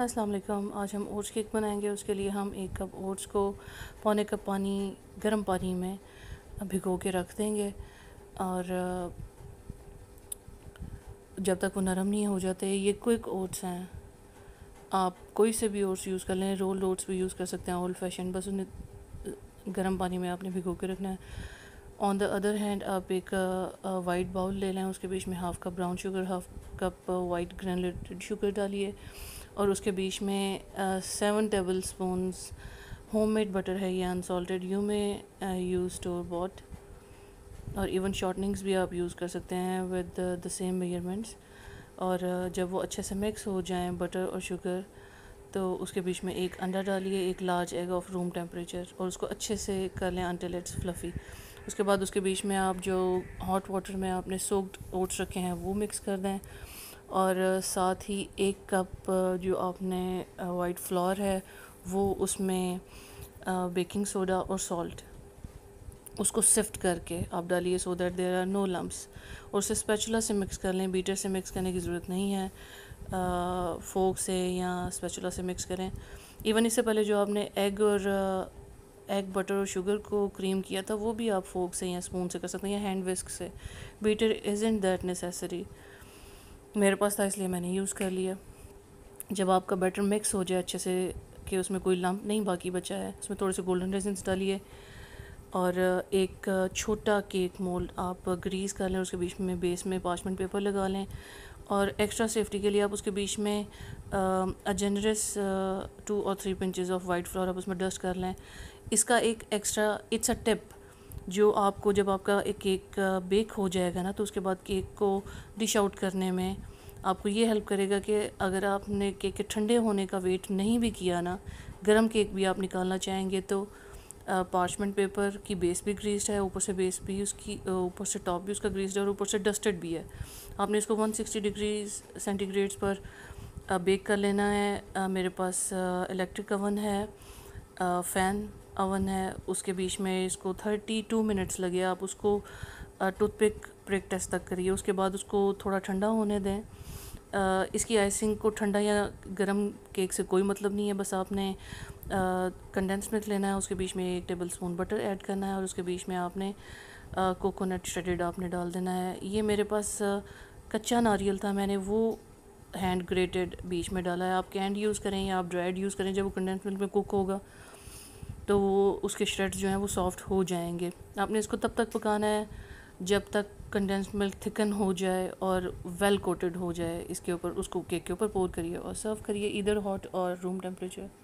अस्सलाम वालेकुम आज हम ओट्स केक बनाएंगे उसके लिए हम एक कप ओट्स को पौने कप पानी गर्म पानी में भिगो के रख देंगे और जब तक वो नरम नहीं हो जाते ये क्विक ओट्स हैं आप कोई से भी ओट्स यूज़ कर लें रोल ओट्स भी यूज़ कर सकते हैं ओल्ड फैशन बस उन्हें गर्म पानी में आपने भिगो के रखना है ऑन द अदर हैंड आप एक वाइट बाउल ले लें उसके बीच में half cup brown sugar half cup white granulated sugar डालिए और उसके बीच में seven table home made butter है या unsalted you may use store bought और इवन शॉर्टनिंग्स भी आप यूज़ कर सकते हैं विद द सेम मेजरमेंट्स और जब वो अच्छे से मिक्स हो जाएं बटर और शुगर तो उसके बीच में एक अंडा डालिए एक large egg of room temperature और उसको अच्छे से कर लें अंटिल इट्स फ्लफ़ी उसके बाद उसके बीच में आप जो हॉट वाटर में आपने सोक्ड ओट्स रखे हैं वो मिक्स कर दें और साथ ही एक कप जो आपने वाइट फ्लोर है वो उसमें बेकिंग सोडा और सॉल्ट उसको सिफ्ट करके आप डालिए so that there are no lumps और उसे स्पेचुला से मिक्स कर लें बीटर से मिक्स करने की ज़रूरत नहीं है फोक से या स्पेचुला से मिक्स करें इवन इससे पहले जो आपने एग और एग बटर और शुगर को क्रीम किया था वो भी आप फोक से या स्पून से कर सकते हैं या हैंड विस्क से beater isn't that necessary मेरे पास था इसलिए मैंने यूज़ कर लिया जब आपका बैटर मिक्स हो जाए अच्छे से कि उसमें कोई लम्प नहीं बाकी बचा है उसमें थोड़े से गोल्डन रेजेंस डालिए और एक छोटा केक मोल्ड आप ग्रीस कर लें उसके बीच में बेस में पार्चमेंट पेपर लगा लें और एक्स्ट्रा सेफ्टी के लिए आप उसके बीच में अ जनरस टू और three pinches of white flour आप उसमें डस्ट कर लें इसका एक एक्स्ट्रा इट्स अ टिप जो आपको जब आपका एक केक बेक हो जाएगा ना तो उसके बाद केक को डिश आउट करने में आपको ये हेल्प करेगा कि अगर आपने केक के ठंडे होने का वेट नहीं भी किया ना गर्म केक भी आप निकालना चाहेंगे तो पार्चमेंट पेपर की बेस भी ग्रीस्ड है ऊपर से बेस भी उसकी ऊपर से टॉप भी उसका ग्रीस्ड है और ऊपर से डस्टेड भी है आपने इसको 160 डिग्री सेंटीग्रेड्स पर बेक कर लेना है मेरे पास इलेक्ट्रिक ओवन है फ़ैन ओवन है उसके बीच में इसको थर्टी टू मिनट्स लगे आप उसको टूथपिक ब्रेक टेस्ट तक करिए उसके बाद उसको थोड़ा ठंडा होने दें इसकी आइसिंग को ठंडा या गर्म केक से कोई मतलब नहीं है बस आपने कंडेंस मिल्क लेना है उसके बीच में एक टेबल स्पून बटर ऐड करना है और उसके बीच में आपने कोकोनट श्रेडेड आपने डाल देना है ये मेरे पास कच्चा नारियल था मैंने वो हैंड ग्रेटेड बीच में डाला है आप कैंड यूज़ करें या आप ड्राइड यूज़ करें जब वो कंडेंस मिल्क में कुक होगा तो वो उसके श्रेड्स जो हैं वो सॉफ्ट हो जाएंगे आपने इसको तब तक पकाना है जब तक कंडेंस मिल्क थिकन हो जाए और वेल कोटेड हो जाए इसके ऊपर उसको केक के ऊपर पोर करिए और सर्व करिए इधर हॉट और रूम टेम्परेचर